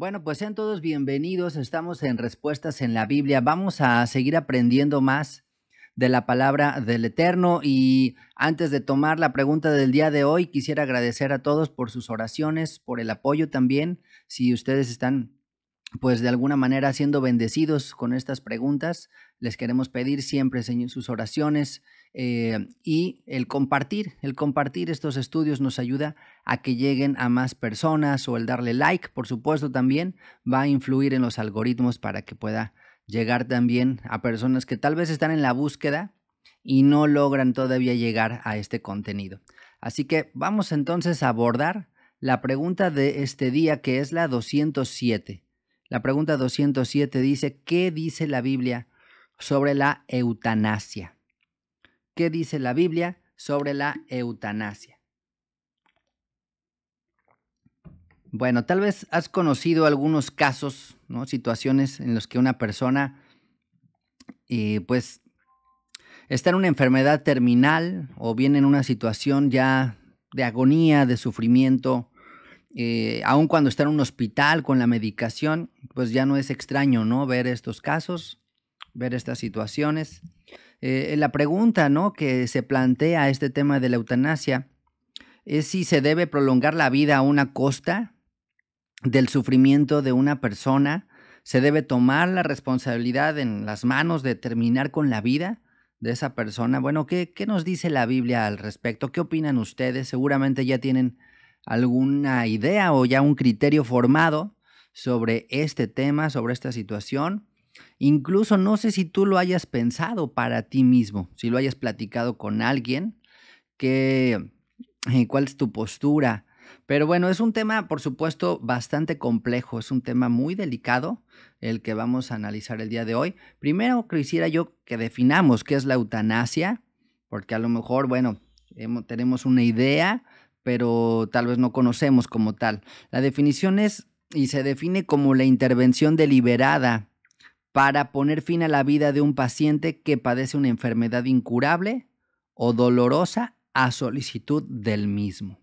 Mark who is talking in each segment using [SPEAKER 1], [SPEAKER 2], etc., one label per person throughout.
[SPEAKER 1] Bueno, pues sean todos bienvenidos. Estamos en Respuestas en la Biblia. Vamos a seguir aprendiendo más de la palabra del Eterno. Y antes de tomar la pregunta del día de hoy, quisiera agradecer a todos por sus oraciones, por el apoyo también. Si ustedes están, pues de alguna manera, siendo bendecidos con estas preguntas, les queremos pedir siempre, sus oraciones eh, y el compartir. El compartir estos estudios nos ayuda a que lleguen a más personas o el darle like, por supuesto, también va a influir en los algoritmos para que pueda llegar también a personas que tal vez están en la búsqueda y no logran todavía llegar a este contenido. Así que vamos entonces a abordar la pregunta de este día que es la 207. La pregunta 207 dice, ¿qué dice la Biblia sobre la eutanasia. ¿Qué dice la Biblia sobre la eutanasia? Bueno, tal vez has conocido algunos casos, ¿no? situaciones en las que una persona eh, pues está en una enfermedad terminal o viene en una situación ya de agonía, de sufrimiento, eh, aun cuando está en un hospital con la medicación, pues ya no es extraño, ¿no? Ver estos casos ver estas situaciones. Eh, la pregunta ¿no? que se plantea este tema de la eutanasia es si se debe prolongar la vida a una costa del sufrimiento de una persona, se debe tomar la responsabilidad en las manos de terminar con la vida de esa persona. Bueno, ¿qué, qué nos dice la Biblia al respecto? ¿Qué opinan ustedes? Seguramente ya tienen alguna idea o ya un criterio formado sobre este tema, sobre esta situación. Incluso no sé si tú lo hayas pensado para ti mismo, si lo hayas platicado con alguien, que, eh, cuál es tu postura. Pero bueno, es un tema, por supuesto, bastante complejo, es un tema muy delicado el que vamos a analizar el día de hoy. Primero quisiera yo que definamos qué es la eutanasia, porque a lo mejor, bueno, tenemos una idea, pero tal vez no conocemos como tal. La definición es y se define como la intervención deliberada para poner fin a la vida de un paciente que padece una enfermedad incurable o dolorosa a solicitud del mismo.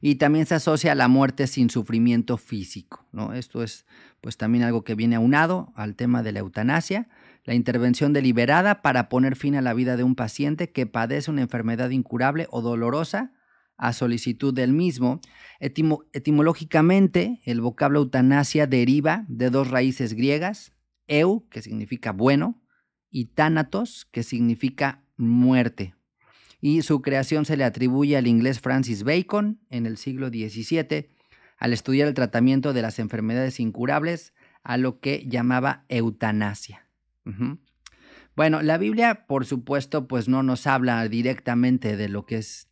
[SPEAKER 1] Y también se asocia a la muerte sin sufrimiento físico. Esto es pues también algo que viene aunado al tema de la eutanasia, la intervención deliberada para poner fin a la vida de un paciente que padece una enfermedad incurable o dolorosa a solicitud del mismo. etimológicamente, el vocablo eutanasia deriva de dos raíces griegas, eu, que significa bueno, y thanatos, que significa muerte. Y su creación se le atribuye al inglés Francis Bacon en el siglo XVII, al estudiar el tratamiento de las enfermedades incurables, a lo que llamaba eutanasia. Bueno, la Biblia, por supuesto, pues no nos habla directamente de lo que es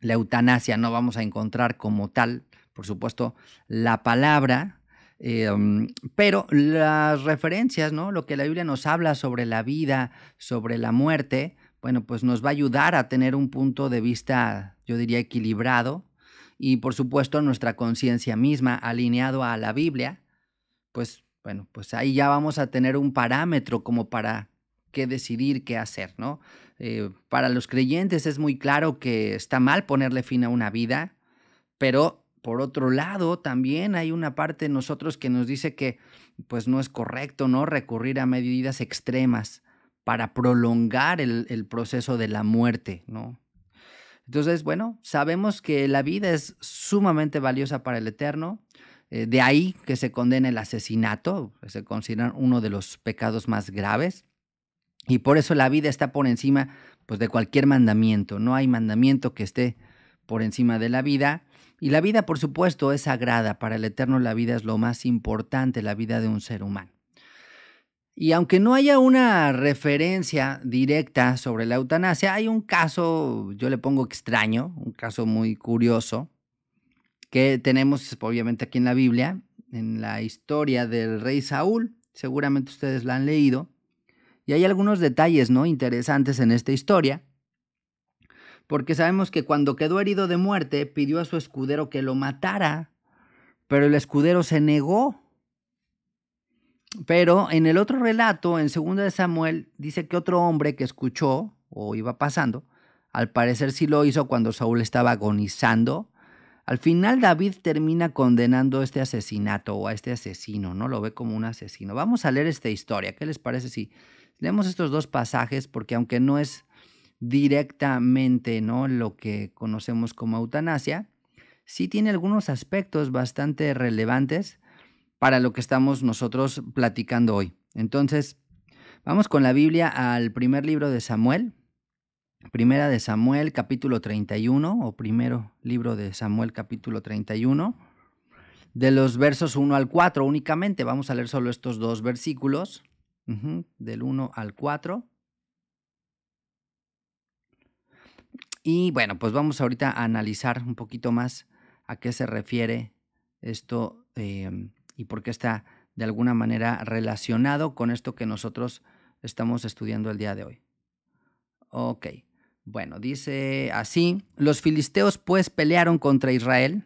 [SPEAKER 1] la eutanasia, no vamos a encontrar como tal, por supuesto, la palabra, eh, um, pero las referencias, ¿no? Lo que la Biblia nos habla sobre la vida, sobre la muerte, bueno, pues nos va a ayudar a tener un punto de vista, yo diría, equilibrado y por supuesto nuestra conciencia misma alineado a la Biblia, pues bueno, pues ahí ya vamos a tener un parámetro como para qué decidir, qué hacer, ¿no? Eh, para los creyentes es muy claro que está mal ponerle fin a una vida, pero por otro lado, también hay una parte de nosotros que nos dice que pues no es correcto, ¿no? Recurrir a medidas extremas para prolongar el, proceso de la muerte, ¿no? Entonces, bueno, sabemos que la vida es sumamente valiosa para el Eterno. Eh, de ahí que se condena el asesinato, que se considera uno de los pecados más graves. Y por eso la vida está por encima pues, de cualquier mandamiento. No hay mandamiento que esté por encima de la vida. Y la vida, por supuesto, es sagrada. Para el Eterno la vida es lo más importante, la vida de un ser humano. Y aunque no haya una referencia directa sobre la eutanasia, hay un caso, yo le pongo extraño, un caso muy curioso, que tenemos obviamente aquí en la Biblia, en la historia del rey Saúl, seguramente ustedes la han leído, y hay algunos detalles ¿no? interesantes en esta historia porque sabemos que cuando quedó herido de muerte pidió a su escudero que lo matara, pero el escudero se negó. Pero en el otro relato, en 2 de Samuel, dice que otro hombre que escuchó o iba pasando, al parecer sí lo hizo cuando Saúl estaba agonizando. Al final David termina condenando este asesinato o a este asesino, ¿no? Lo ve como un asesino. Vamos a leer esta historia. ¿Qué les parece si leemos estos dos pasajes? Porque aunque no es directamente ¿no? lo que conocemos como eutanasia, sí tiene algunos aspectos bastante relevantes para lo que estamos nosotros platicando hoy. Entonces, vamos con la Biblia al primer libro de Samuel, primera de Samuel capítulo 31, o primero libro de Samuel capítulo 31, de los versos 1 al 4 únicamente, vamos a leer solo estos dos versículos, del 1 al 4. Y bueno, pues vamos ahorita a analizar un poquito más a qué se refiere esto em, y por qué está de alguna manera relacionado con esto que nosotros estamos estudiando el día de hoy. Ok, bueno, dice así, los filisteos pues pelearon contra Israel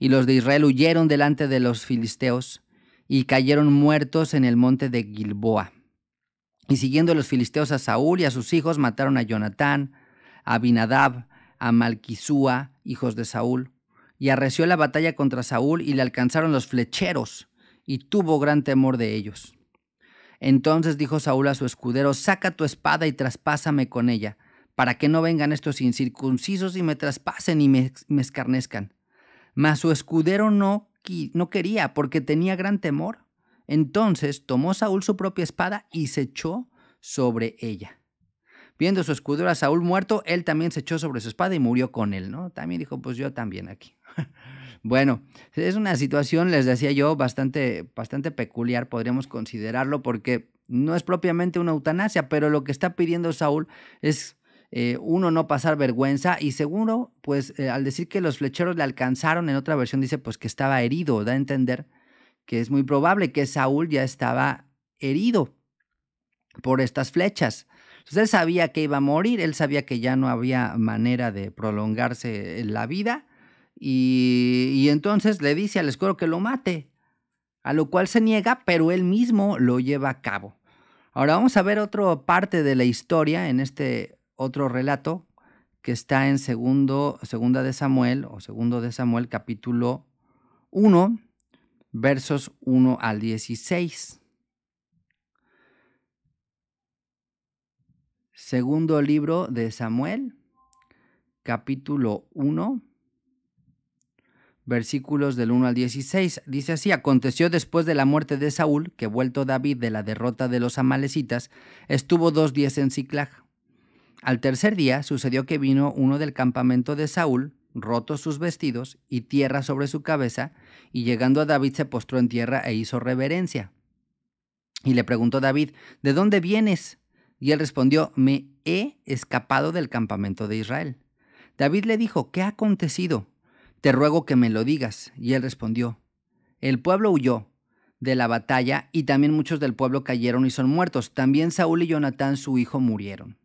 [SPEAKER 1] y los de Israel huyeron delante de los filisteos y cayeron muertos en el monte de Gilboa. Y siguiendo los filisteos a Saúl y a sus hijos, mataron a Jonatán, Abinadab, a Malquisúa, hijos de Saúl, y arreció la batalla contra Saúl y le alcanzaron los flecheros, y tuvo gran temor de ellos. Entonces dijo Saúl a su escudero, saca tu espada y traspásame con ella, para que no vengan estos incircuncisos y me traspasen y me, escarnezcan. Mas su escudero no, no quería, porque tenía gran temor. Entonces tomó Saúl su propia espada y se echó sobre ella. Viendo su escudero a Saúl muerto, él también se echó sobre su espada y murió con él, ¿no? También dijo, pues yo también aquí. bueno, es una situación, les decía yo, bastante, bastante peculiar, podríamos considerarlo, porque no es propiamente una eutanasia, pero lo que está pidiendo Saúl es eh, uno, no pasar vergüenza y seguro, pues eh, al decir que los flecheros le alcanzaron, en otra versión dice pues que estaba herido, da a entender que es muy probable que Saúl ya estaba herido por estas flechas. Entonces, él sabía que iba a morir, él sabía que ya no había manera de prolongarse la vida y, entonces le dice al escudo que lo mate, a lo cual se niega, pero él mismo lo lleva a cabo. Ahora vamos a ver otra parte de la historia en este otro relato que está en segundo, segunda de Samuel o segundo de Samuel capítulo 1, versos 1 al 16. Segundo libro de Samuel, capítulo 1, versículos del 1 al 16. Dice así, aconteció después de la muerte de Saúl, que vuelto David de la derrota de los amalecitas, estuvo dos días en Ciclag. Al tercer día sucedió que vino uno del campamento de Saúl, roto sus vestidos y tierra sobre su cabeza, y llegando a David se postró en tierra e hizo reverencia. Y le preguntó David, ¿de dónde vienes? Y él respondió, me he escapado del campamento de Israel. David le dijo, ¿qué ha acontecido? Te ruego que me lo digas. Y él respondió, el pueblo huyó de la batalla y también muchos del pueblo cayeron y son muertos. También Saúl y Jonatán, su hijo, murieron.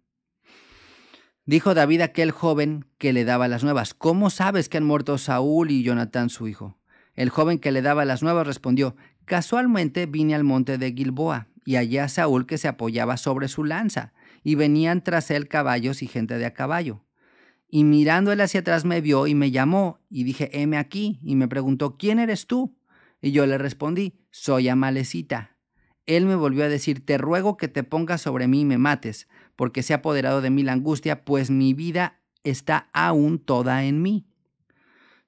[SPEAKER 1] Dijo David a aquel joven que le daba las nuevas, ¿cómo sabes que han muerto Saúl y Jonatán, su hijo? El joven que le daba las nuevas respondió, casualmente vine al monte de Gilboa y a Saúl que se apoyaba sobre su lanza, y venían tras él caballos y gente de a caballo. Y mirando él hacia atrás me vio y me llamó, y dije, heme aquí, y me preguntó, ¿quién eres tú? Y yo le respondí, soy Amalecita. Él me volvió a decir, te ruego que te pongas sobre mí y me mates, porque se ha apoderado de mí la angustia, pues mi vida está aún toda en mí.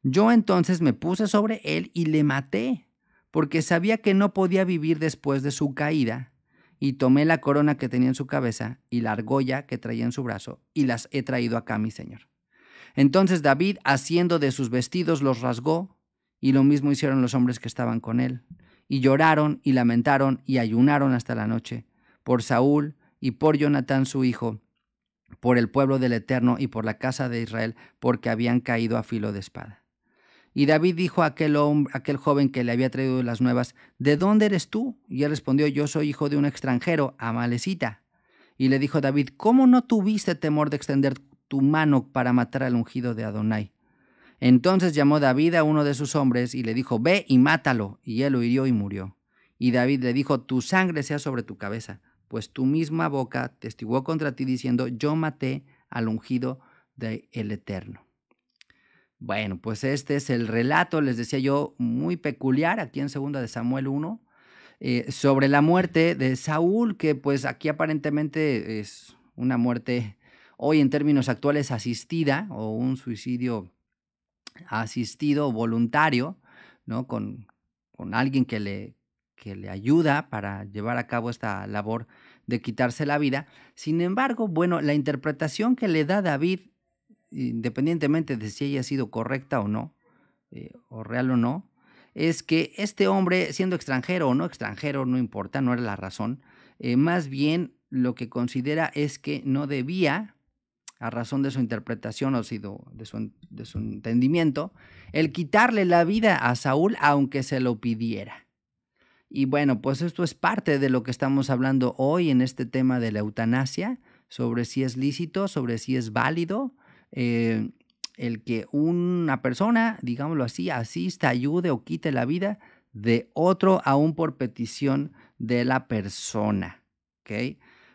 [SPEAKER 1] Yo entonces me puse sobre él y le maté porque sabía que no podía vivir después de su caída, y tomé la corona que tenía en su cabeza y la argolla que traía en su brazo, y las he traído acá, mi señor. Entonces David, haciendo de sus vestidos, los rasgó, y lo mismo hicieron los hombres que estaban con él, y lloraron y lamentaron y ayunaron hasta la noche, por Saúl y por Jonatán su hijo, por el pueblo del Eterno y por la casa de Israel, porque habían caído a filo de espada. Y David dijo a aquel, hombre, aquel joven que le había traído las nuevas, ¿de dónde eres tú? Y él respondió, yo soy hijo de un extranjero, amalecita. Y le dijo David, ¿cómo no tuviste temor de extender tu mano para matar al ungido de Adonai? Entonces llamó David a uno de sus hombres y le dijo, ve y mátalo. Y él lo hirió y murió. Y David le dijo, tu sangre sea sobre tu cabeza, pues tu misma boca testiguó contra ti diciendo, yo maté al ungido del Eterno. Bueno, pues este es el relato, les decía yo, muy peculiar aquí en Segunda de Samuel 1, eh, sobre la muerte de Saúl, que pues aquí aparentemente es una muerte hoy en términos actuales asistida o un suicidio asistido voluntario, ¿no? Con, alguien que le, que le ayuda para llevar a cabo esta labor de quitarse la vida. Sin embargo, bueno, la interpretación que le da David independientemente de si haya sido correcta o no, eh, o real o no, es que este hombre, siendo extranjero o no extranjero, no importa, no era la razón, eh, más bien lo que considera es que no debía, a razón de su interpretación o sido de su entendimiento, el quitarle la vida a Saúl aunque se lo pidiera. Y bueno, pues esto es parte de lo que estamos hablando hoy en este tema de la eutanasia, sobre si es lícito, sobre si es válido, eh, el que una persona, digámoslo así, asista, ayude o quite la vida de otro, aún por petición de la persona.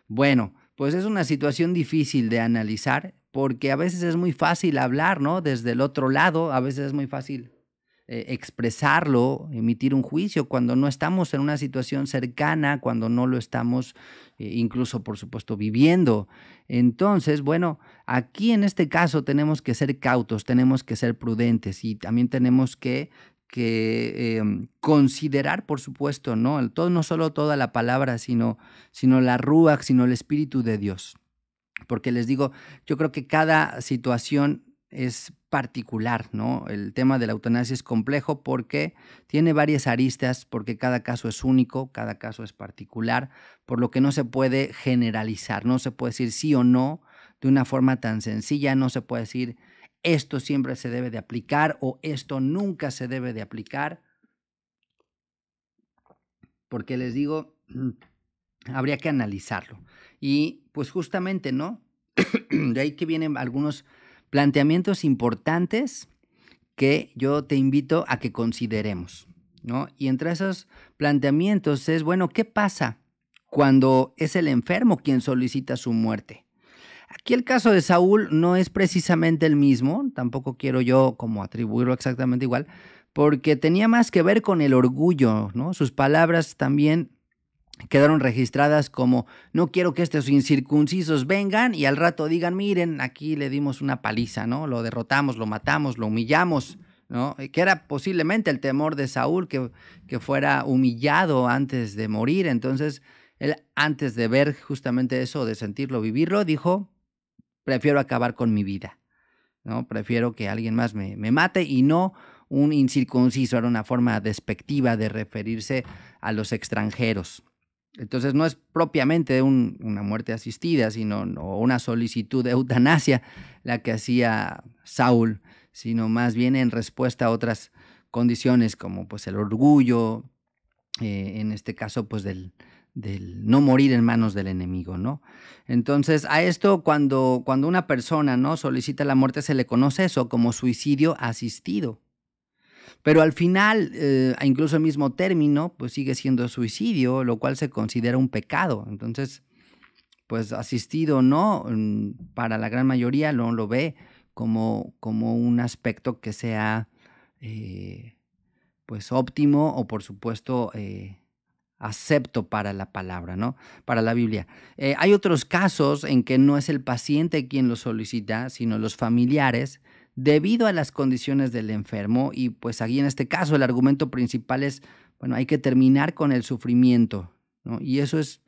[SPEAKER 1] Bueno, pues es una situación difícil de analizar porque a veces es muy fácil hablar, ¿no? Desde el otro lado, a veces es muy fácil eh, expresarlo, emitir un juicio, cuando no estamos en una situación cercana, cuando no lo estamos eh, incluso, por supuesto, viviendo. Entonces, bueno, aquí en este caso tenemos que ser cautos, tenemos que ser prudentes y también tenemos que em, considerar, por supuesto, ¿no? todo, no solo toda la palabra, sino, sino la rúa, sino el Espíritu de Dios. Porque les digo, yo creo que cada situación es particular, ¿no? El tema de la eutanasia es complejo porque tiene varias aristas, porque cada caso es único, cada caso es particular, por lo que no se puede generalizar, no se puede decir sí o no de una forma tan sencilla, no se puede decir esto siempre se debe de aplicar o esto nunca se debe de aplicar, porque les digo, habría que analizarlo. Y pues justamente, ¿no? De ahí que vienen algunos planteamientos importantes que yo te invito a que consideremos. ¿no? Y entre esos planteamientos es, bueno, ¿qué pasa cuando es el enfermo quien solicita su muerte? Aquí el caso de Saúl no es precisamente el mismo, tampoco quiero yo como atribuirlo exactamente igual, porque tenía más que ver con el orgullo, ¿no? Sus palabras también quedaron registradas como no quiero que estos incircuncisos vengan y al rato digan, miren, aquí le dimos una paliza, ¿no? Lo derrotamos, lo matamos, lo humillamos, ¿no? Que era posiblemente el temor de Saúl que, que fuera humillado antes de morir. Entonces, él antes de ver justamente eso, de sentirlo, vivirlo, dijo, prefiero acabar con mi vida, ¿no? Prefiero que alguien más me, me mate y no un incircunciso, era una forma despectiva de referirse a los extranjeros. Entonces no es propiamente una muerte asistida, sino una solicitud de eutanasia la que hacía Saúl, sino más bien en respuesta a otras condiciones como pues el orgullo, eh, en este caso pues del, no morir en manos del enemigo, ¿no? Entonces a esto cuando, cuando una persona ¿no? solicita la muerte se le conoce eso como suicidio asistido. Pero al final, eh, incluso el mismo término, pues sigue siendo suicidio, lo cual se considera un pecado. Entonces, pues asistido o no, mm, para la gran mayoría no lo ve como, un aspecto que sea eh, pues óptimo o por supuesto eh, acepto para la palabra, ¿no? Para la Biblia. hay otros casos en que no es el paciente quien lo solicita, sino los familiares, debido a las condiciones del enfermo y pues aquí en este caso el argumento principal es, bueno, hay que terminar con el sufrimiento, ¿no? Y eso es,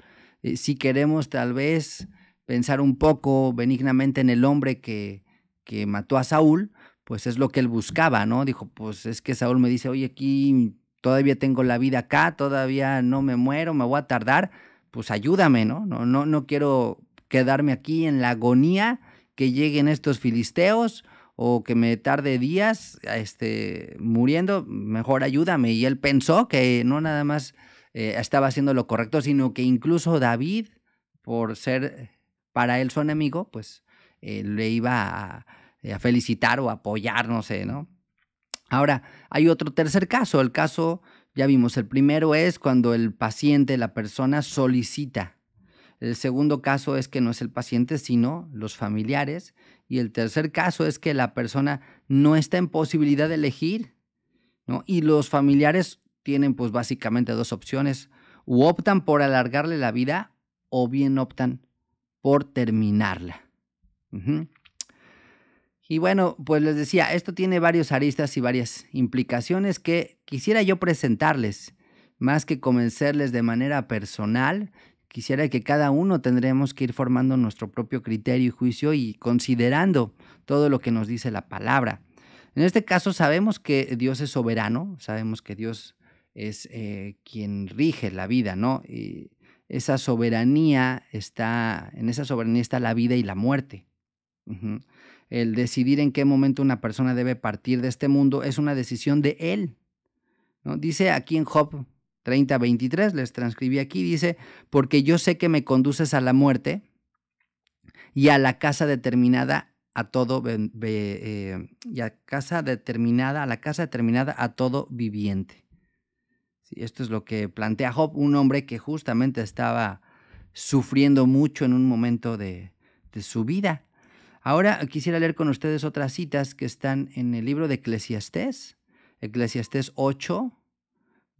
[SPEAKER 1] eh, si queremos tal vez pensar un poco benignamente en el hombre que, que mató a Saúl, pues es lo que él buscaba, ¿no? Dijo, pues es que Saúl me dice, oye, aquí todavía tengo la vida acá, todavía no me muero, me voy a tardar, pues ayúdame, ¿no? No, no, no quiero quedarme aquí en la agonía que lleguen estos filisteos, o que me tarde días este, muriendo, mejor ayúdame. Y él pensó que no nada más eh, estaba haciendo lo correcto, sino que incluso David, por ser para él su enemigo, pues eh, le iba a, eh, a, felicitar o apoyar, no sé, ¿no? Ahora, hay otro tercer caso, el caso, ya vimos, el primero es cuando el paciente, la persona solicita el segundo caso es que no es el paciente, sino los familiares. Y el tercer caso es que la persona no está en posibilidad de elegir. Y los familiares tienen pues básicamente dos opciones. O optan por alargarle la vida o bien optan por terminarla. Y bueno, pues les decía, esto tiene varios aristas y varias implicaciones que quisiera yo presentarles, más que convencerles de manera personal, quisiera que cada uno tendremos que ir formando nuestro propio criterio y juicio y considerando todo lo que nos dice la palabra. En este caso sabemos que Dios es soberano, sabemos que Dios es eh, quien rige la vida, ¿no? Y esa soberanía está, en esa soberanía está la vida y la muerte. El decidir en qué momento una persona debe partir de este mundo es una decisión de Él. ¿no? Dice aquí en Job 30:23, les transcribí aquí, dice, porque yo sé que me conduces a la muerte y a la casa determinada a todo eh, y a casa determinada, a la casa determinada a todo viviente. esto es lo que plantea Job, un hombre que justamente estaba sufriendo mucho en un momento de, su vida. Ahora quisiera leer con ustedes otras citas que están en el libro de Eclesiastés, Eclesiastés 8,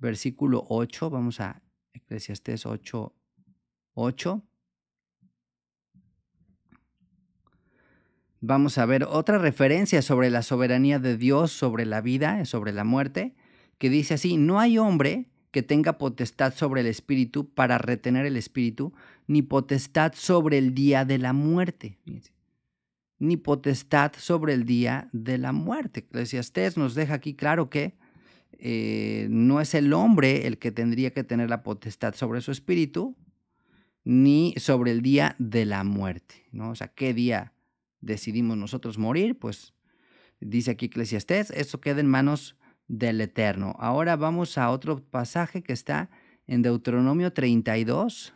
[SPEAKER 1] versículo 8, vamos a Eclesiastés 8, 8. Vamos a ver otra referencia sobre la soberanía de Dios sobre la vida, sobre la muerte, que dice así, no hay hombre que tenga potestad sobre el espíritu para retener el espíritu, ni potestad sobre el día de la muerte. ni potestad sobre el día de la muerte. Eclesiastés nos deja aquí claro que eh, no es el hombre el que tendría que tener la potestad sobre su espíritu, ni sobre el día de la muerte, ¿no? O sea, ¿qué día decidimos nosotros morir? Pues dice aquí Eclesiastés, eso queda en manos del Eterno. Ahora vamos a otro pasaje que está en Deuteronomio 32,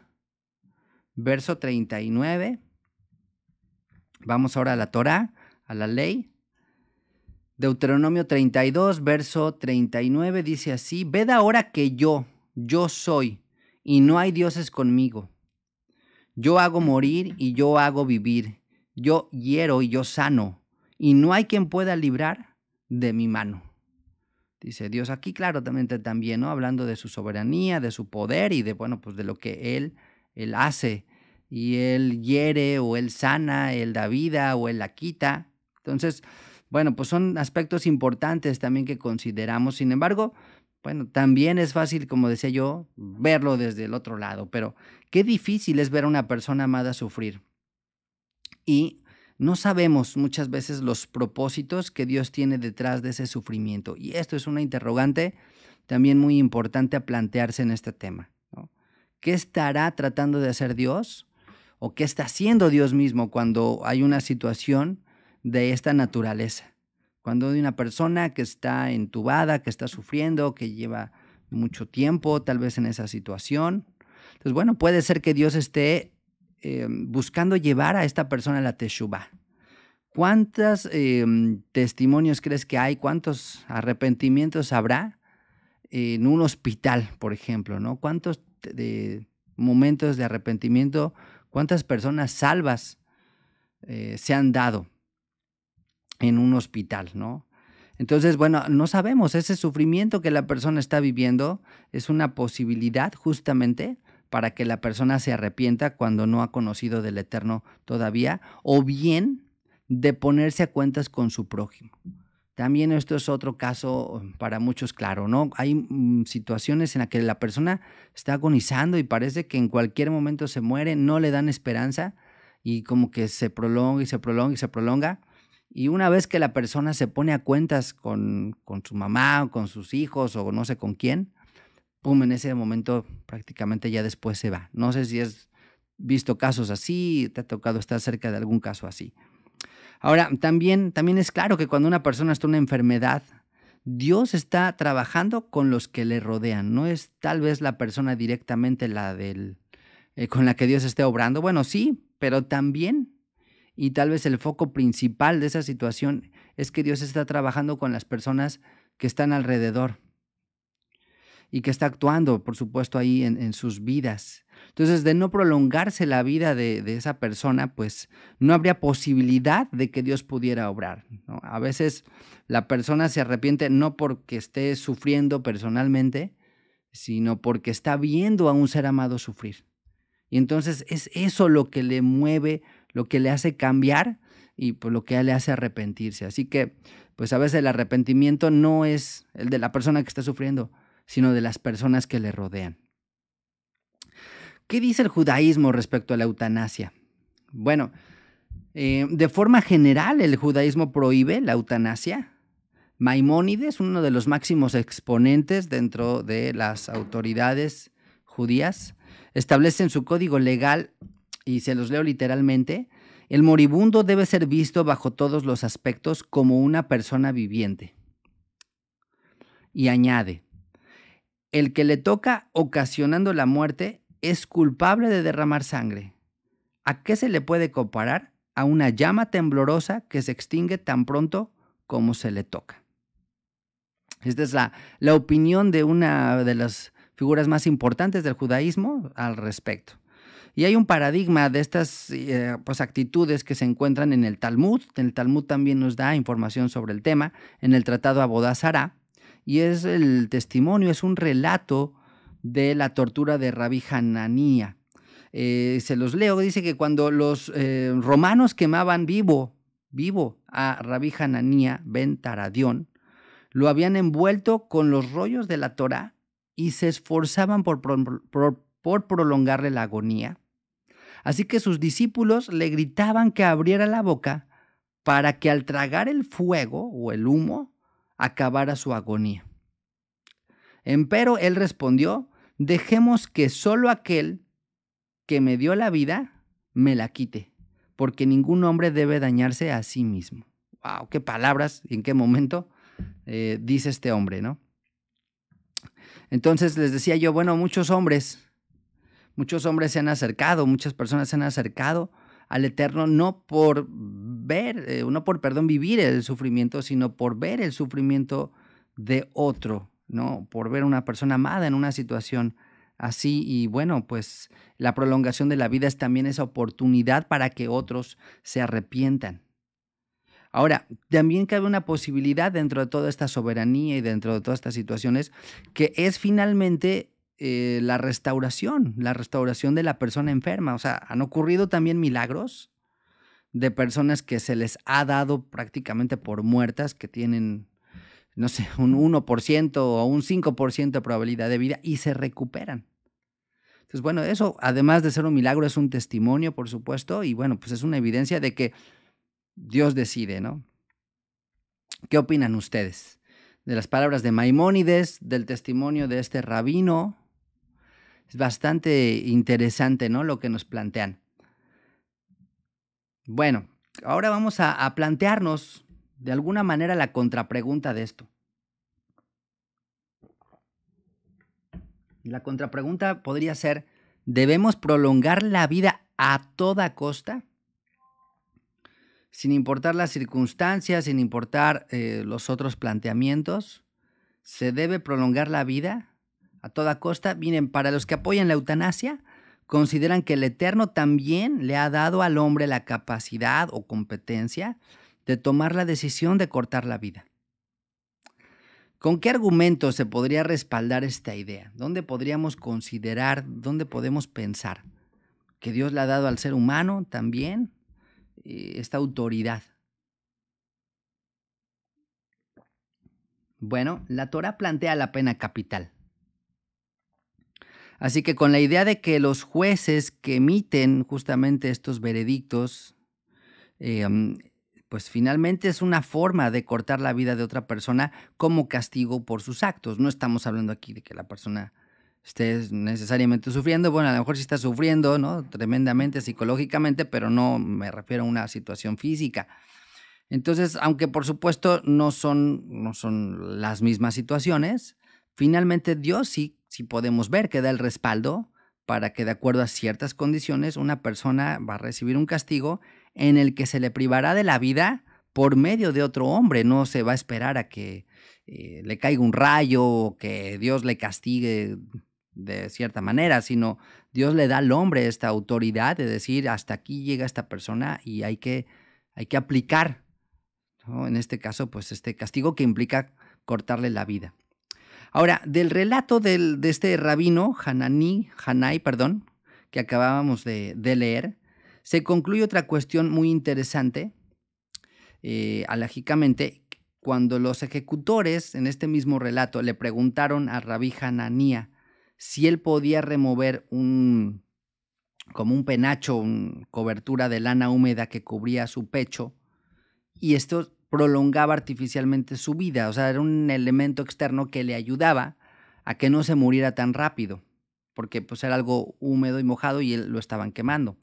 [SPEAKER 1] verso 39. Vamos ahora a la Torá, a la ley. Deuteronomio 32, verso 39 dice así, ved ahora que yo, yo soy, y no hay dioses conmigo. Yo hago morir y yo hago vivir, yo hiero y yo sano, y no hay quien pueda librar de mi mano. Dice Dios aquí claro, también, ¿no? Hablando de su soberanía, de su poder y de, bueno, pues de lo que Él, él hace. Y Él hiere o Él sana, Él da vida o Él la quita. Entonces, bueno, pues son aspectos importantes también que consideramos. Sin embargo, bueno, también es fácil, como decía yo, verlo desde el otro lado, pero qué difícil es ver a una persona amada sufrir. Y no sabemos muchas veces los propósitos que Dios tiene detrás de ese sufrimiento. Y esto es una interrogante también muy importante a plantearse en este tema. ¿Qué estará tratando de hacer Dios? ¿O qué está haciendo Dios mismo cuando hay una situación de esta naturaleza. Cuando de una persona que está entubada, que está sufriendo, que lleva mucho tiempo tal vez en esa situación. Entonces, pues, bueno, puede ser que Dios esté eh, buscando llevar a esta persona a la Teshuvah. ¿Cuántos em, testimonios crees que hay? ¿Cuántos arrepentimientos habrá en un hospital, por ejemplo? ¿no? ¿Cuántos momentos de arrepentimiento, cuántas personas salvas eh, se han dado? en un hospital, ¿no? Entonces, bueno, no sabemos, ese sufrimiento que la persona está viviendo es una posibilidad justamente para que la persona se arrepienta cuando no ha conocido del Eterno todavía, o bien de ponerse a cuentas con su prójimo. También esto es otro caso para muchos, claro, ¿no? Hay mm, situaciones en las que la persona está agonizando y parece que en cualquier momento se muere, no le dan esperanza y como que se prolonga y se prolonga y se prolonga y una vez que la persona se pone a cuentas con, su mamá, o con sus hijos o no sé con quién, pum, en ese momento prácticamente ya después se va. No sé si has visto casos así, te ha tocado estar cerca de algún caso así. Ahora, también, también es claro que cuando una persona está en una enfermedad, Dios está trabajando con los que le rodean. No es tal vez la persona directamente la del, eh, con la que Dios esté obrando. Bueno, sí, pero también y tal vez el foco principal de esa situación es que Dios está trabajando con las personas que están alrededor y que está actuando, por supuesto, ahí en, sus vidas. Entonces, de no prolongarse la vida de, esa persona, pues no habría posibilidad de que Dios pudiera obrar. A veces la persona se arrepiente no porque esté sufriendo personalmente, sino porque está viendo a un ser amado sufrir. Y entonces es eso lo que le mueve lo que le hace cambiar y por pues, lo que le hace arrepentirse. Así que, pues a veces el arrepentimiento no es el de la persona que está sufriendo, sino de las personas que le rodean. ¿Qué dice el judaísmo respecto a la eutanasia? Bueno, eh, de forma general el judaísmo prohíbe la eutanasia. Maimónides, uno de los máximos exponentes dentro de las autoridades judías, establece en su código legal y se los leo literalmente, el moribundo debe ser visto bajo todos los aspectos como una persona viviente. Y añade, el que le toca ocasionando la muerte es culpable de derramar sangre. ¿A qué se le puede comparar? A una llama temblorosa que se extingue tan pronto como se le toca. Esta es la, la opinión de una de las figuras más importantes del judaísmo al respecto. Y hay un paradigma de estas eh, pues, actitudes que se encuentran en el Talmud. El Talmud también nos da información sobre el tema en el tratado Abodazara. Y es el testimonio, es un relato de la tortura de Rabí Hananía. Eh, se los leo, dice que cuando los eh, romanos quemaban vivo, vivo a Rabí Hananía ben Taradión, lo habían envuelto con los rollos de la Torá y se esforzaban por, prolongarle la agonía. Así que sus discípulos le gritaban que abriera la boca para que al tragar el fuego o el humo acabara su agonía. Empero él respondió, dejemos que solo aquel que me dio la vida me la quite, porque ningún hombre debe dañarse a sí mismo. ¡Wow! ¿Qué palabras? y ¿En qué momento? Eh, dice este hombre, ¿no? Entonces les decía yo, bueno, muchos hombres Muchos hombres se han acercado, muchas personas se han acercado al Eterno no por ver, eh, no por, perdón, vivir el sufrimiento, sino por ver el sufrimiento de otro, ¿no? Por ver a una persona amada en una situación así. Y bueno, pues la prolongación de la vida es también esa oportunidad para que otros se arrepientan. Ahora, también cabe una posibilidad dentro de toda esta soberanía y dentro de todas estas situaciones, que es finalmente eh, la restauración, la restauración de la persona enferma. O sea, han ocurrido también milagros de personas que se les ha dado prácticamente por muertas, que tienen, no sé, un 1% o un 5% de probabilidad de vida y se recuperan. Entonces, bueno, eso, además de ser un milagro, es un testimonio, por supuesto, y bueno, pues es una evidencia de que Dios decide, ¿no? ¿Qué opinan ustedes? de las palabras de Maimónides, del testimonio de este rabino, es bastante interesante, ¿no? Lo que nos plantean. Bueno, ahora vamos a, plantearnos de alguna manera la contrapregunta de esto. La contrapregunta podría ser, ¿debemos prolongar la vida a toda costa? Sin importar las circunstancias, sin importar eh, los otros planteamientos, ¿se debe prolongar la vida? a toda costa. Miren, para los que apoyan la eutanasia, consideran que el Eterno también le ha dado al hombre la capacidad o competencia de tomar la decisión de cortar la vida. ¿Con qué argumento se podría respaldar esta idea? ¿Dónde podríamos considerar, dónde podemos pensar que Dios le ha dado al ser humano también eh, esta autoridad? Bueno, la Torah plantea la pena capital Así que con la idea de que los jueces que emiten justamente estos veredictos, em, pues finalmente es una forma de cortar la vida de otra persona como castigo por sus actos. No estamos hablando aquí de que la persona esté necesariamente sufriendo. Bueno, a lo mejor sí está sufriendo, ¿no? Tremendamente psicológicamente, pero no me refiero a una situación física. Entonces, aunque por supuesto no son, no son las mismas situaciones, finalmente Dios sí si podemos ver que da el respaldo para que de acuerdo a ciertas condiciones una persona va a recibir un castigo en el que se le privará de la vida por medio de otro hombre, no se va a esperar a que eh, le caiga un rayo o que Dios le castigue de cierta manera, sino Dios le da al hombre esta autoridad de decir, hasta aquí llega esta persona y hay que, hay que aplicar, en este caso, pues este castigo que implica cortarle la vida. Ahora, del relato de este rabino, Hanani, Hanai, perdón, que acabábamos de, leer, se concluye otra cuestión muy interesante, eh, cuando los ejecutores en este mismo relato le preguntaron a Rabí Hananía si él podía remover un como un penacho, una cobertura de lana húmeda que cubría su pecho, y esto prolongaba artificialmente su vida, o sea, era un elemento externo que le ayudaba a que no se muriera tan rápido, porque pues era algo húmedo y mojado y él, lo estaban quemando.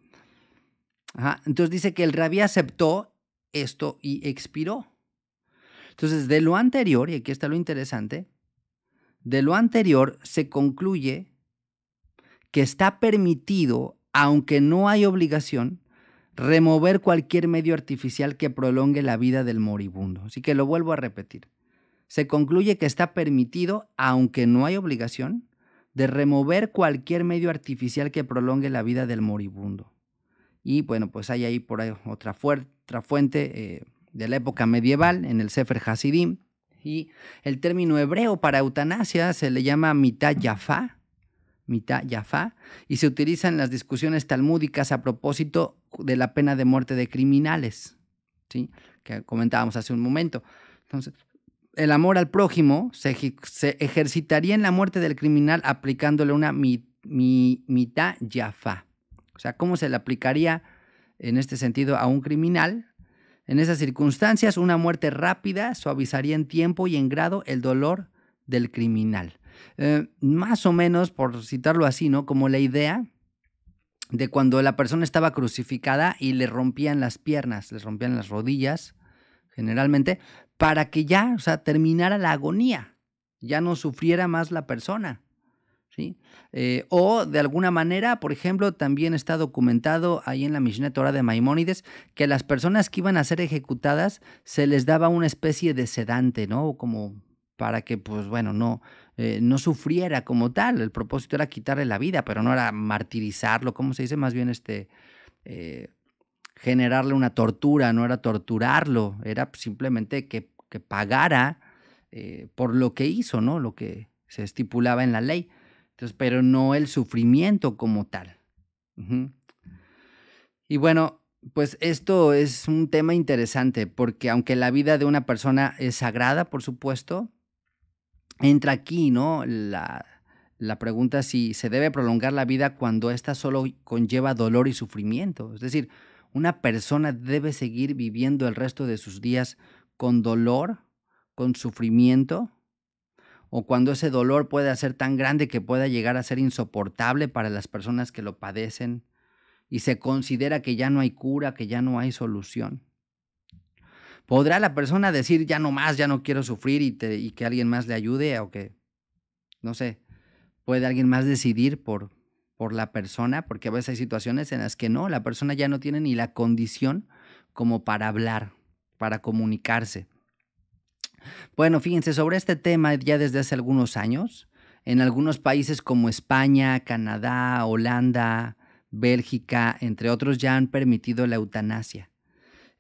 [SPEAKER 1] Entonces dice que el rabí aceptó esto y expiró. Entonces, de lo anterior, y aquí está lo interesante, de lo anterior se concluye que está permitido, aunque no hay obligación, remover cualquier medio artificial que prolongue la vida del moribundo. Así que lo vuelvo a repetir. Se concluye que está permitido, aunque no hay obligación, de remover cualquier medio artificial que prolongue la vida del moribundo. Y bueno, pues hay ahí por otra, fuente eh, de la época medieval en el Sefer Hasidim. Y el término hebreo para eutanasia se le llama mitad yafá, mitad y se utiliza en las discusiones talmúdicas a propósito de la pena de muerte de criminales, ¿sí? que comentábamos hace un momento. Entonces, el amor al prójimo se, ejercitaría en la muerte del criminal aplicándole una mi mitad yafa. O sea, ¿cómo se le aplicaría en este sentido a un criminal? En esas circunstancias, una muerte rápida suavizaría en tiempo y en grado el dolor del criminal. Eh, más o menos, por citarlo así, ¿no? Como la idea de cuando la persona estaba crucificada y le rompían las piernas, les rompían las rodillas, generalmente, para que ya, o sea, terminara la agonía, ya no sufriera más la persona. ¿sí? Eh, o de alguna manera, por ejemplo, también está documentado ahí en la Mishneh Torah de Maimónides que a las personas que iban a ser ejecutadas se les daba una especie de sedante, ¿no? Como para que, pues bueno, no, eh, no sufriera como tal. El propósito era quitarle la vida, pero no era martirizarlo, como se dice? Más bien este, eh, generarle una tortura, no era torturarlo, era simplemente que, pagara eh, por lo que hizo, ¿no? Lo que se estipulaba en la ley. Entonces, pero no el sufrimiento como tal. Y bueno, pues esto es un tema interesante porque aunque la vida de una persona es sagrada, por supuesto, entra aquí, ¿no? La, la pregunta si se debe prolongar la vida cuando ésta solo conlleva dolor y sufrimiento. Es decir, una persona debe seguir viviendo el resto de sus días con dolor, con sufrimiento, o cuando ese dolor pueda ser tan grande que pueda llegar a ser insoportable para las personas que lo padecen y se considera que ya no hay cura, que ya no hay solución. ¿Podrá la persona decir ya no más, ya no quiero sufrir y, que alguien más le ayude o que, no sé, puede alguien más decidir por, por la persona? Porque a veces hay situaciones en las que no, la persona ya no tiene ni la condición como para hablar, para comunicarse. Bueno, fíjense, sobre este tema ya desde hace algunos años, en algunos países como España, Canadá, Holanda, Bélgica, entre otros, ya han permitido la eutanasia.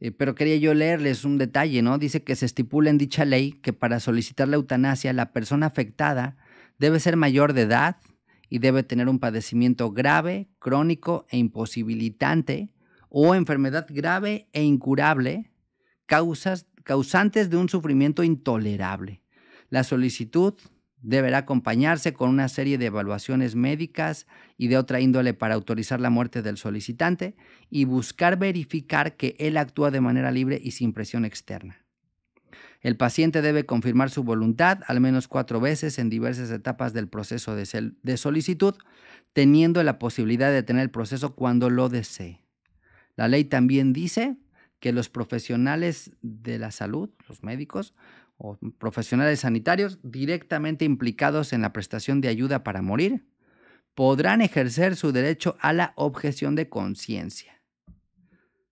[SPEAKER 1] Eh, pero quería yo leerles un detalle, ¿no? Dice que se estipula en dicha ley que para solicitar la eutanasia la persona afectada debe ser mayor de edad y debe tener un padecimiento grave, crónico e imposibilitante o enfermedad grave e incurable, causas, causantes de un sufrimiento intolerable. La solicitud deberá acompañarse con una serie de evaluaciones médicas y de otra índole para autorizar la muerte del solicitante y buscar verificar que él actúa de manera libre y sin presión externa. El paciente debe confirmar su voluntad al menos cuatro veces en diversas etapas del proceso de, de solicitud, teniendo la posibilidad de tener el proceso cuando lo desee. La ley también dice que los profesionales de la salud, los médicos, o profesionales sanitarios directamente implicados en la prestación de ayuda para morir podrán ejercer su derecho a la objeción de conciencia.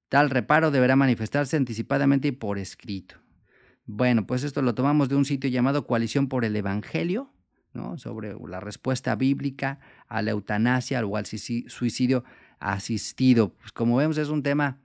[SPEAKER 1] Tal reparo deberá manifestarse anticipadamente y por escrito. Bueno, pues esto lo tomamos de un sitio llamado Coalición por el Evangelio, sobre la respuesta bíblica a la eutanasia o al suicidio asistido. Pues como vemos es un tema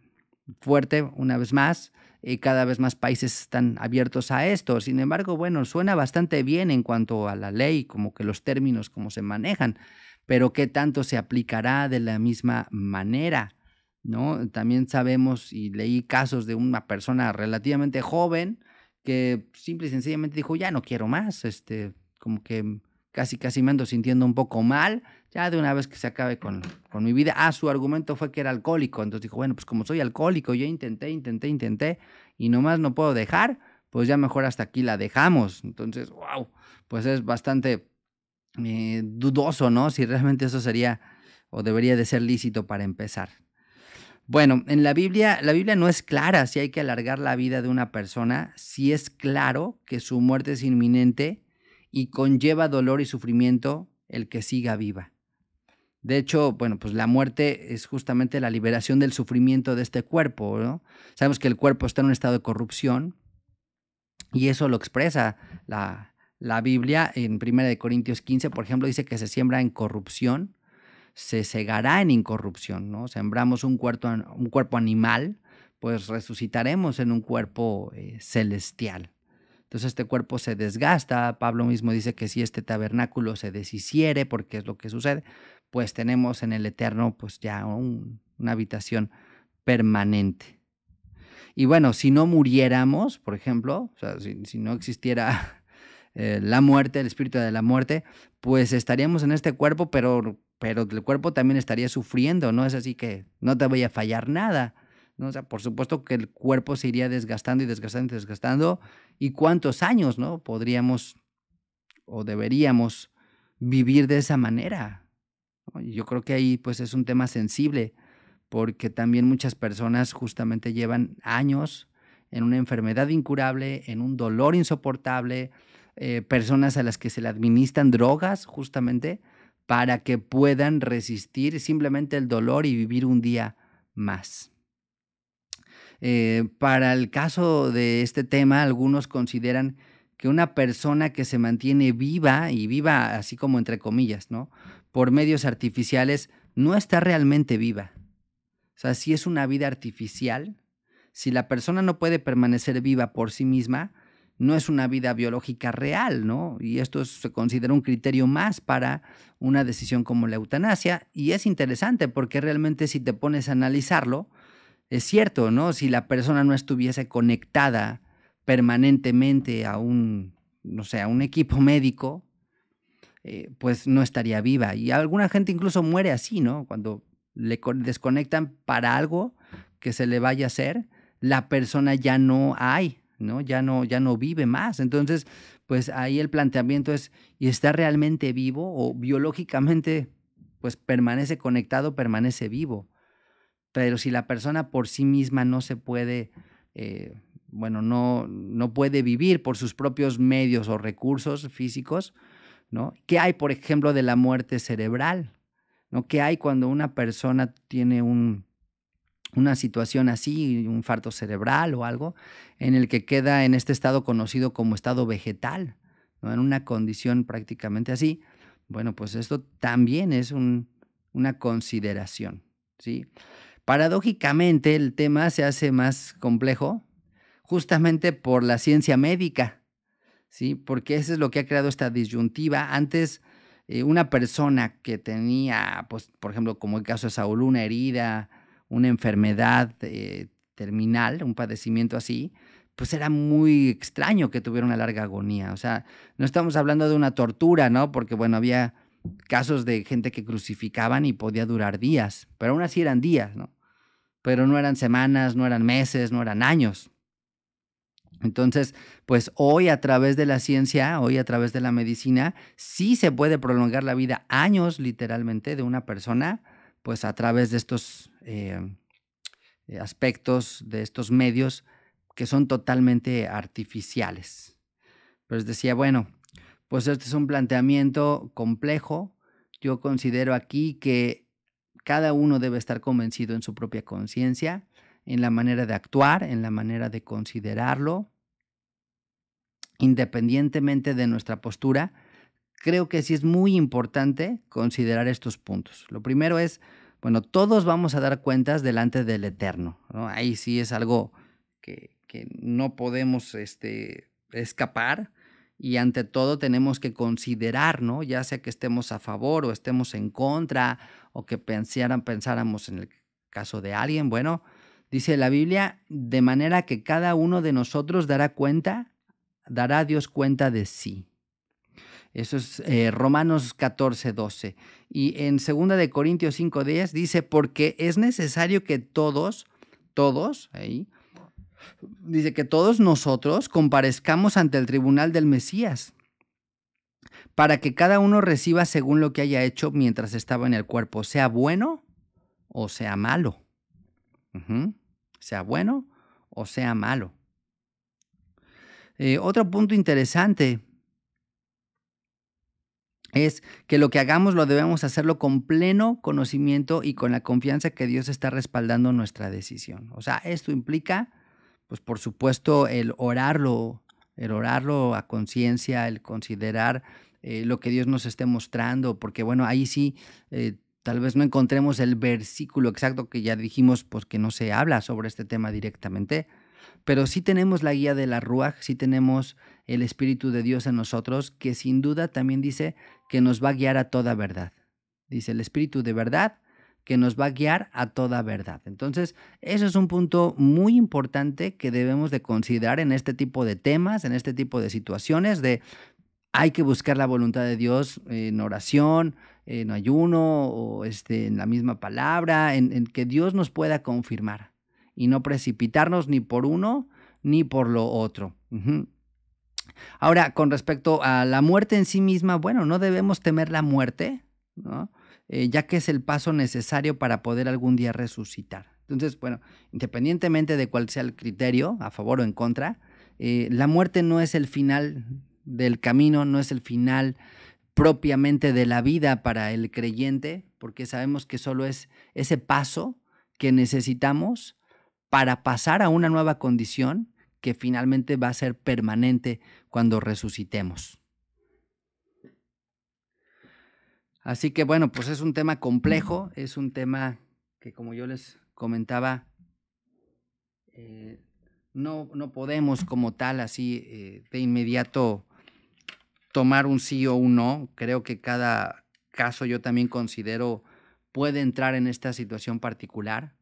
[SPEAKER 1] fuerte una vez más. Y cada vez más países están abiertos a esto. Sin embargo, bueno, suena bastante bien en cuanto a la ley, como que los términos, cómo se manejan, pero qué tanto se aplicará de la misma manera, ¿no? También sabemos y leí casos de una persona relativamente joven que simple y sencillamente dijo, ya no quiero más, este, como que casi casi me ando sintiendo un poco mal, ya de una vez que se acabe con, mi vida. Ah, su argumento fue que era alcohólico. Entonces dijo, bueno, pues como soy alcohólico, yo intenté, intenté, intenté y nomás no puedo dejar, pues ya mejor hasta aquí la dejamos. Entonces, wow, pues es bastante eh, dudoso, ¿no? Si realmente eso sería o debería de ser lícito para empezar. Bueno, en la Biblia, la Biblia no es clara si hay que alargar la vida de una persona, si es claro que su muerte es inminente y conlleva dolor y sufrimiento el que siga viva. De hecho, bueno, pues la muerte es justamente la liberación del sufrimiento de este cuerpo, Sabemos que el cuerpo está en un estado de corrupción y eso lo expresa la, Biblia en 1 Corintios 15, por ejemplo, dice que se siembra en corrupción, se cegará en incorrupción, ¿no? Sembramos un cuerpo, un cuerpo animal, pues resucitaremos en un cuerpo eh, celestial. Entonces este cuerpo se desgasta, Pablo mismo dice que si este tabernáculo se deshiciere, porque es lo que sucede, pues tenemos en el eterno pues ya una habitación permanente. Y bueno, si no muriéramos, por ejemplo, si, no existiera eh, la muerte, el espíritu de la muerte, pues estaríamos en este cuerpo, pero, pero el cuerpo también estaría sufriendo, ¿no? Es así que no te voy a fallar nada. ¿no? sea, por supuesto que el cuerpo se iría desgastando y desgastando y desgastando. ¿Y cuántos años, no? Podríamos o deberíamos vivir de esa manera, yo creo que ahí pues es un tema sensible porque también muchas personas justamente llevan años en una enfermedad incurable, en un dolor insoportable, eh, personas a las que se le administran drogas justamente para que puedan resistir simplemente el dolor y vivir un día más. Eh, para el caso de este tema, algunos consideran que una persona que se mantiene viva y viva así como entre comillas, ¿no? por medios artificiales no está realmente viva. O sea, si es una vida artificial, si la persona no puede permanecer viva por sí misma, no es una vida biológica real, ¿no? Y esto se considera un criterio más para una decisión como la eutanasia. Y es interesante porque realmente si te pones a analizarlo, es cierto, ¿no? Si la persona no estuviese conectada permanentemente a un, no sé, a un equipo médico, eh, pues no estaría viva. Y alguna gente incluso muere así, ¿no? Cuando le desconectan para algo que se le vaya a hacer, la persona ya no hay, ¿no? Ya no, ya no vive más. Entonces, pues ahí el planteamiento es, ¿y está realmente vivo o biológicamente, pues permanece conectado, permanece vivo? Pero si la persona por sí misma no se puede, eh, bueno, no, no puede vivir por sus propios medios o recursos físicos, ¿Qué hay, por ejemplo, de la muerte cerebral? ¿Qué hay cuando una persona tiene una situación así, un infarto cerebral o algo, en el que queda en este estado conocido como estado vegetal, en una condición prácticamente así? Bueno, pues esto también es una consideración, Paradójicamente, el tema se hace más complejo justamente por la ciencia médica, ¿sí? Porque eso es lo que ha creado esta disyuntiva. Antes, eh, una persona que tenía, pues, por ejemplo, como el caso de Saúl, una herida, una enfermedad eh, terminal, un padecimiento así, pues era muy extraño que tuviera una larga agonía. O sea, no estamos hablando de una tortura, ¿no? Porque, bueno, había casos de gente que crucificaban y podía durar días, pero aún así eran días, ¿no? Pero no eran semanas, no eran meses, no eran años. Entonces, pues hoy a través de la ciencia, hoy a través de la medicina, sí se puede prolongar la vida años literalmente de una persona, pues a través de estos eh, eh, aspectos, de estos medios que son totalmente artificiales. Pues decía, bueno, pues este es un planteamiento complejo. Yo considero aquí que cada uno debe estar convencido en su propia conciencia, en la manera de actuar, en la manera de considerarlo independientemente de nuestra postura, creo que sí es muy importante considerar estos puntos. Lo primero es, bueno, todos vamos a dar cuentas delante del Eterno. ¿no? Ahí sí es algo que, no podemos este, escapar y ante todo tenemos que considerar, ¿no? ya sea que estemos a favor o estemos en contra o que pensáramos en el caso de alguien, bueno, dice la Biblia, de manera que cada uno de nosotros dará cuenta dará Dios cuenta de sí. Eso es eh, Romanos 14, 12. Y en 2 de Corintios 5, 10 dice, porque es necesario que todos, todos, ahí, dice que todos nosotros comparezcamos ante el tribunal del Mesías, para que cada uno reciba según lo que haya hecho mientras estaba en el cuerpo, sea bueno o sea malo. Sea bueno o sea malo. Eh, otro punto interesante es que lo que hagamos lo debemos hacerlo con pleno conocimiento y con la confianza que Dios está respaldando nuestra decisión. O sea, esto implica, pues por supuesto, el orarlo, el orarlo a conciencia, el considerar eh, lo que Dios nos esté mostrando, porque bueno, ahí sí, eh, tal vez no encontremos el versículo exacto que ya dijimos, pues que no se habla sobre este tema directamente, pero sí tenemos la guía de la Ruach, sí tenemos el Espíritu de Dios en nosotros, que sin duda también dice que nos va a guiar a toda verdad. Dice el Espíritu de verdad que nos va a guiar a toda verdad. Entonces, eso es un punto muy importante que debemos de considerar en este tipo de temas, en este tipo de situaciones, de hay que buscar la voluntad de Dios en oración, en ayuno, o este, en la misma palabra, en que Dios nos pueda confirmar y no precipitarnos ni por uno ni por lo otro. Ahora, con respecto a la muerte en sí misma, bueno, no debemos temer la muerte, eh, ya que es el paso necesario para poder algún día resucitar. Entonces, bueno, independientemente de cuál sea el criterio, a favor o en contra, eh, la muerte no es el final del camino, no es el final propiamente de la vida para el creyente, porque sabemos que solo es ese paso que necesitamos para pasar a una nueva condición que finalmente va a ser permanente cuando resucitemos. Así que bueno, pues es un tema complejo, es un tema que como yo les comentaba, eh, no, no, podemos como tal así eh, de inmediato tomar un sí o un no. Creo que cada caso yo también considero puede entrar en esta situación particular.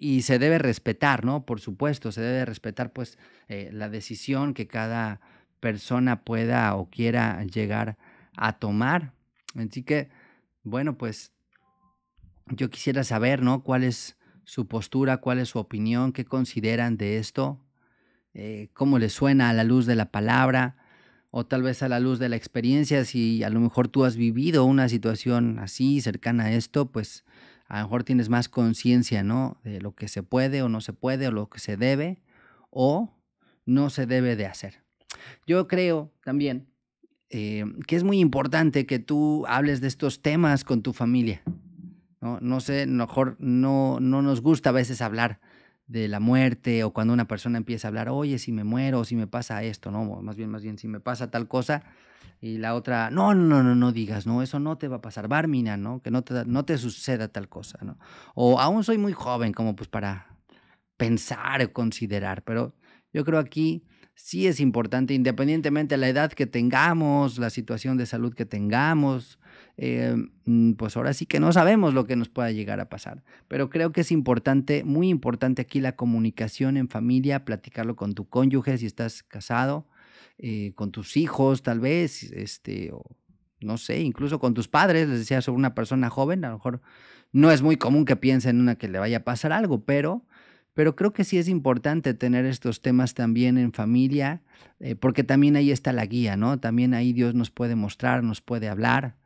[SPEAKER 1] y se debe respetar, ¿no? Por supuesto, se debe respetar pues eh, la decisión que cada persona pueda o quiera llegar a tomar. Así que, bueno, pues yo quisiera saber, ¿no? ¿Cuál es su postura, cuál es su opinión, qué consideran de esto, eh, cómo le suena a la luz de la palabra o tal vez a la luz de la experiencia, si a lo mejor tú has vivido una situación así cercana a esto, pues a lo mejor tienes más conciencia, ¿no? De lo que se puede o no se puede o lo que se debe o no se debe de hacer. Yo creo también eh, que es muy importante que tú hables de estos temas con tu familia. No, no sé, mejor no, no nos gusta a veces hablar de la muerte o cuando una persona empieza a hablar, oye, si me muero, o si me pasa esto, no, más bien, más bien, si me pasa tal cosa, y la otra, no, no, no, no digas, no, eso no te va a pasar, Bármina ¿no? Que no te, no te suceda tal cosa, ¿no? O aún soy muy joven como pues para pensar o considerar, pero yo creo aquí sí es importante, independientemente de la edad que tengamos, la situación de salud que tengamos, eh, mm, pues ahora sí que no sabemos lo que nos pueda llegar a pasar. Pero creo que es importante, muy importante aquí la comunicación en familia, platicarlo con tu cónyuge si estás casado, eh, con tus hijos tal vez, este, o no sé, incluso con tus padres, les decía sobre una persona joven, a lo mejor no es muy común que piense en una que le vaya a pasar algo, pero, pero creo que sí es importante tener estos temas también en familia, eh, porque también ahí está la guía, ¿no? También ahí Dios nos puede mostrar, nos puede hablar.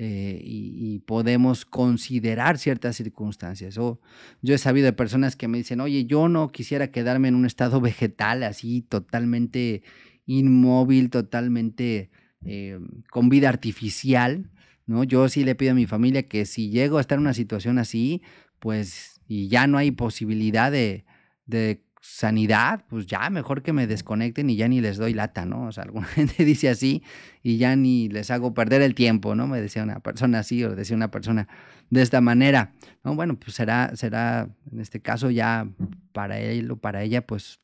[SPEAKER 1] Eh, y, y, podemos considerar ciertas circunstancias. O yo he sabido de personas que me dicen, oye, yo no quisiera quedarme en un estado vegetal así totalmente inmóvil, totalmente eh, con vida artificial, ¿no? Yo sí le pido a mi familia que si llego a estar en una situación así, pues y ya no hay posibilidad de, sanidad, pues ya mejor que me desconecten y ya ni les doy lata, ¿no? O sea, alguna gente dice así y ya ni les hago perder el tiempo, ¿no? Me decía una persona así o decía una persona de esta manera, ¿no? Bueno, pues será, será en este caso ya para él o para ella, pues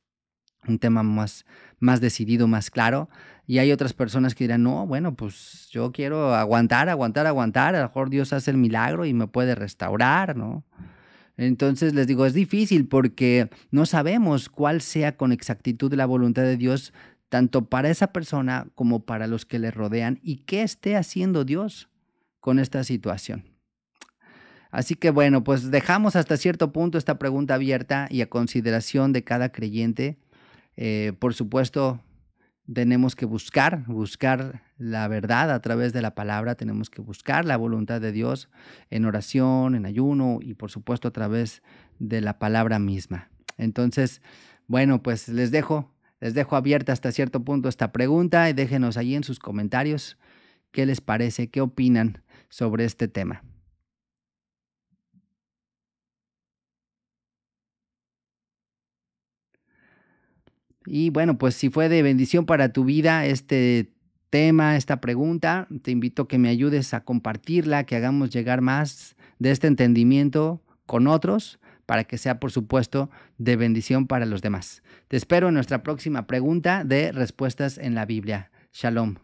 [SPEAKER 1] un tema más, más decidido, más claro. Y hay otras personas que dirán, no, bueno, pues yo quiero aguantar, aguantar, aguantar. A lo mejor Dios hace el milagro y me puede restaurar, ¿no? Entonces les digo, es difícil porque no sabemos cuál sea con exactitud la voluntad de Dios, tanto para esa persona como para los que le rodean, y qué esté haciendo Dios con esta situación. Así que bueno, pues dejamos hasta cierto punto esta pregunta abierta y a consideración de cada creyente eh, por supuesto, tenemos que buscar, buscar la verdad a través de la palabra, tenemos que buscar la voluntad de Dios en oración, en ayuno y por supuesto a través de la palabra misma. Entonces, bueno, pues les dejo, les dejo abierta hasta cierto punto esta pregunta y déjenos allí en sus comentarios qué les parece, qué opinan sobre este tema. Y bueno, pues si fue de bendición para tu vida este tema, esta pregunta, te invito a que me ayudes a compartirla, que hagamos llegar más de este entendimiento con otros para que sea, por supuesto, de bendición para los demás. Te espero en nuestra próxima pregunta de Respuestas en la Biblia. Shalom.